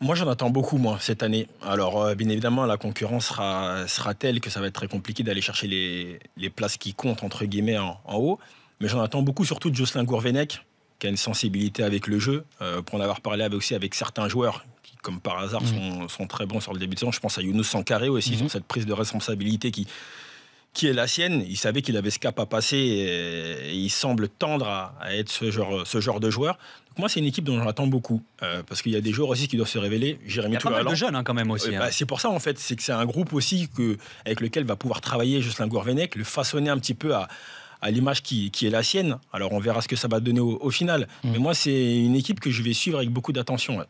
Moi, j'en attends beaucoup, moi, cette année. Alors, euh, bien évidemment, la concurrence sera, telle que ça va être très compliqué d'aller chercher les, places qui comptent, entre guillemets, en, haut. Mais j'en attends beaucoup, surtout de Jocelyn Gourvenec, qui a une sensibilité avec le jeu. Euh, pour en avoir parlé avec, aussi avec certains joueurs qui, comme par hasard, mmh. sont, très bons sur le début de saison. Je pense à Younous Sankaré aussi, mmh. sur cette prise de responsabilité qui, qui est la sienne. Il savait qu'il avait ce cap à passer et, il semble tendre à, être ce genre, ce genre de joueur. Donc moi, c'est une équipe dont j'attends beaucoup euh, parce qu'il y a des joueurs aussi qui doivent se révéler. Jérémy Il y a pas mal de jeunes hein, quand même aussi. Euh, hein. bah, c'est pour ça en fait, c'est que c'est un groupe aussi que, avec lequel va pouvoir travailler Jocelyn Gourvenec, le façonner un petit peu à, l'image qui, est la sienne. Alors on verra ce que ça va donner au, final. Mm. Mais moi, c'est une équipe que je vais suivre avec beaucoup d'attention.